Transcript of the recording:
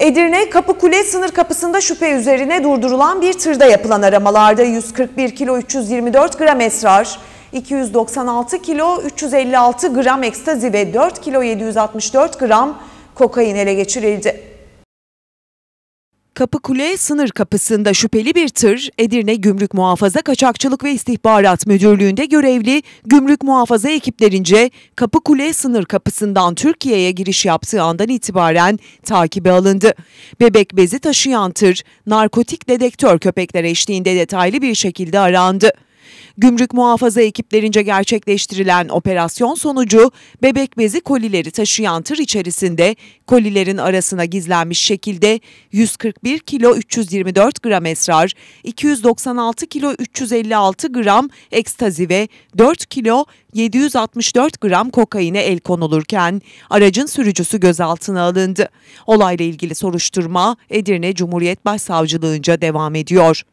Edirne Kapıkule sınır kapısında şüphe üzerine durdurulan bir tırda yapılan aramalarda 141 kilo 324 gram esrar, 296 kilo 356 gram ekstazi ve 4 kilo 764 gram kokain ele geçirildi. Kapıkule sınır kapısında şüpheli bir tır Edirne Gümrük Muhafaza Kaçakçılık ve İstihbarat Müdürlüğü'nde görevli gümrük muhafaza ekiplerince Kapıkule sınır kapısından Türkiye'ye giriş yaptığı andan itibaren takibe alındı. Bebek bezi taşıyan tır narkotik dedektör köpekler eşliğinde detaylı bir şekilde arandı. Gümrük muhafaza ekiplerince gerçekleştirilen operasyon sonucu bebek bezi kolileri taşıyan tır içerisinde kolilerin arasına gizlenmiş şekilde 141 kilo 324 gram esrar, 296 kilo 356 gram ekstazi ve 4 kilo 764 gram kokaine el konulurken aracın sürücüsü gözaltına alındı. Olayla ilgili soruşturma Edirne Cumhuriyet Başsavcılığınca devam ediyor.